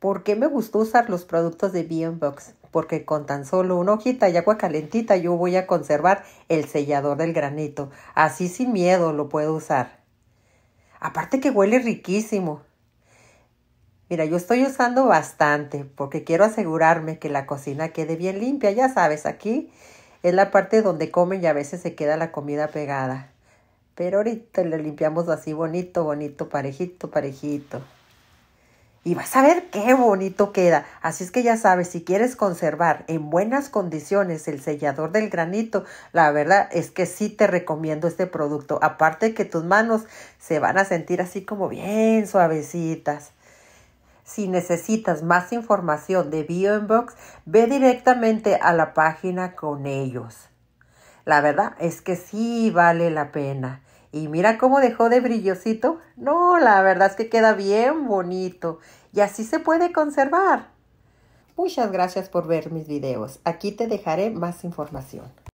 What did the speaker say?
¿Por qué me gustó usar los productos de Beyond Box? Porque con tan solo una hojita y agua calentita yo voy a conservar el sellador del granito. Así sin miedo lo puedo usar. Aparte que huele riquísimo. Mira, yo estoy usando bastante porque quiero asegurarme que la cocina quede bien limpia. Ya sabes, aquí es la parte donde comen y a veces se queda la comida pegada. Pero ahorita le limpiamos así bonito, bonito, parejito, parejito y vas a ver qué bonito queda. Así es que ya sabes, si quieres conservar en buenas condiciones el sellador del granito, la verdad es que sí te recomiendo este producto. Aparte que tus manos se van a sentir así como bien suavecitas. Si necesitas más información de BioInbox, ve directamente a la página con ellos. La verdad es que sí vale la pena. Y mira cómo dejó de brillosito. No, la verdad es que queda bien bonito. Y así se puede conservar. Muchas gracias por ver mis videos. Aquí te dejaré más información.